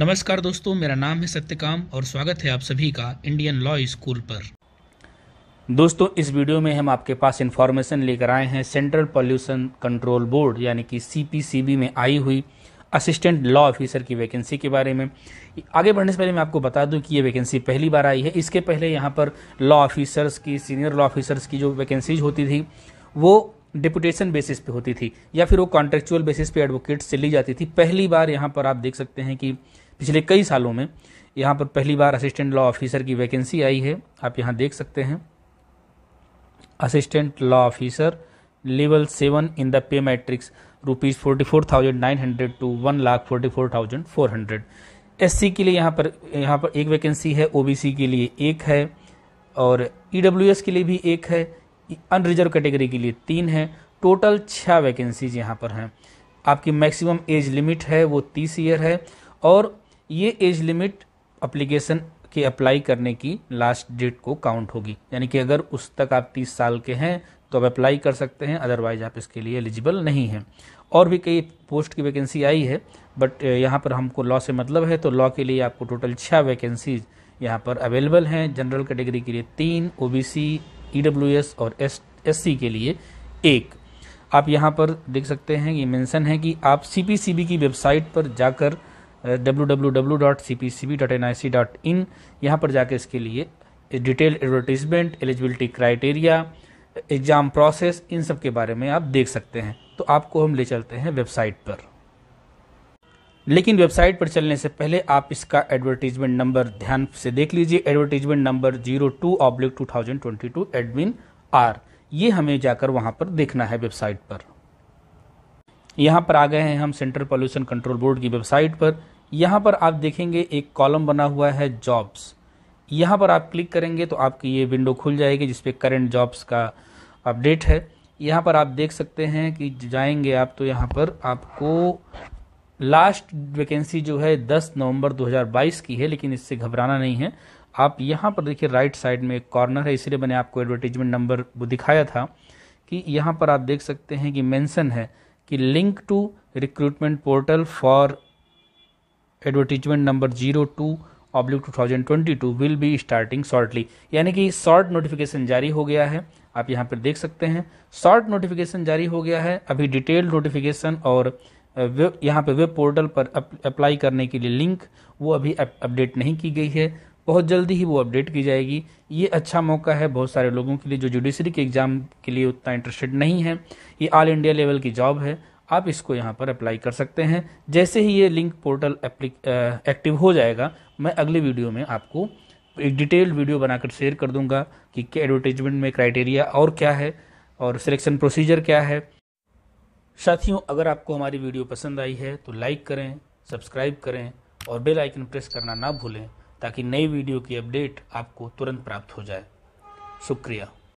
नमस्कार दोस्तों मेरा नाम है सत्यकाम और स्वागत है आप सभी का इंडियन लॉ स्कूल पर दोस्तों इस वीडियो में हम आपके पास इन्फॉर्मेशन लेकर आए हैं सेंट्रल पॉल्यूशन कंट्रोल बोर्ड यानी कि सीपीसीबी में आई हुई असिस्टेंट लॉ ऑफिसर की वैकेंसी के बारे में आगे बढ़ने से पहले मैं आपको बता दूं कि ये वैकेंसी पहली बार आई है इसके पहले यहाँ पर लॉ ऑफिसर्स की सीनियर लॉ ऑफिसर्स की जो वैकेंसीज होती थी वो डिपुटेशन बेसिस पे होती थी या फिर वो कॉन्ट्रेक्चुअल बेसिस पे एडवोकेट से ली जाती थी पहली बार यहाँ पर आप देख सकते हैं कि पिछले कई सालों में यहाँ पर पहली बार असिस्टेंट लॉ ऑफिसर की वैकेंसी आई है आप यहाँ देख सकते हैं assistant law officer level seven in the pay matrix rupees forty four thousand nine hundred to one lakh forty four thousand four hundred S C के लिए यहाँ पर यहाँ पर एक वैकेंसी है ओ बी सी के लिए एक है और ई डब्ल्यू एस के लिए भी एक है अनरिजर्व कैटेगरी के लिए तीन है टोटल छः वैकेंसीज यहाँ पर हैं आपकी मैक्सिमम एज लिमिट है वो तीस ईयर है और ये एज लिमिट अप्लीकेशन के अप्लाई करने की लास्ट डेट को काउंट होगी यानी कि अगर उस तक आप तीस साल के हैं तो आप अप्लाई कर सकते हैं अदरवाइज आप इसके लिए एलिजिबल नहीं हैं और भी कई पोस्ट की वैकेंसी आई है बट यहाँ पर हमको लॉ से मतलब है तो लॉ के लिए आपको टोटल छः वैकेंसीज यहाँ पर अवेलेबल हैं जनरल कैटेगरी के लिए तीन ओबीसी ई e और एस एस के लिए एक आप यहाँ पर देख सकते हैं ये मेंशन है कि आप सी की वेबसाइट पर जाकर www.cpcb.nic.in यहाँ पर जाकर इसके लिए detail advertisement eligibility criteria exam process इन सब के बारे में आप देख सकते हैं तो आपको हम ले चलते हैं वेबसाइट पर लेकिन वेबसाइट पर चलने से पहले आप इसका एडवर्टीजमेंट नंबर ध्यान से देख लीजिए advertisement number zero two oblique two thousand twenty two admin R ये हमें जाकर वहां पर देखना है वेबसाइट पर यहाँ पर आ गए हैं हम सेंट्रल पॉल्यूशन कंट्रोल बोर्ड की वेबसाइट पर यहाँ पर आप देखेंगे एक कॉलम बना हुआ है जॉब्स यहाँ पर आप क्लिक करेंगे तो आपकी ये विंडो खुल जाएगी जिसपे करंट जॉब्स का अपडेट है यहाँ पर आप देख सकते हैं कि जाएंगे आप तो यहाँ पर आपको लास्ट वैकेंसी जो है 10 नवंबर 2022 की है लेकिन इससे घबराना नहीं है आप यहाँ पर देखिए राइट साइड में एक कॉर्नर है इसलिए मैंने आपको एडवर्टीजमेंट नंबर वो दिखाया था कि यहाँ पर आप देख सकते हैं कि मेंशन है कि link to recruitment portal for advertisement number zero two oblique two thousand twenty two will be starting shortly यानी कि शॉर्ट नोटिफिकेशन जारी हो गया है आप यहाँ पर देख सकते हैं शॉर्ट नोटिफिकेशन जारी हो गया है अभी डिटेल नोटिफिकेशन और वेब यहाँ पे वेब पोर्टल पर अप्लाई करने के लिए लिंक वो अभी अपडेट नहीं की गई है बहुत जल्दी ही वो अपडेट की जाएगी ये अच्छा मौका है बहुत सारे लोगों के लिए जो जुडिशरी के एग्ज़ाम के लिए उतना इंटरेस्टेड नहीं है ये ऑल इंडिया लेवल की जॉब है आप इसको यहाँ पर अप्लाई कर सकते हैं जैसे ही ये लिंक पोर्टल एक्टिव हो जाएगा मैं अगले वीडियो में आपको एक डिटेल्ड वीडियो बनाकर शेयर कर दूंगा कि एडवर्टीजमेंट में क्राइटेरिया और क्या है और सिलेक्शन प्रोसीजर क्या है साथियों अगर आपको हमारी वीडियो पसंद आई है तो लाइक करें सब्सक्राइब करें और बेल आइकन प्रेस करना ना भूलें ताकि नई वीडियो की अपडेट आपको तुरंत प्राप्त हो जाए शुक्रिया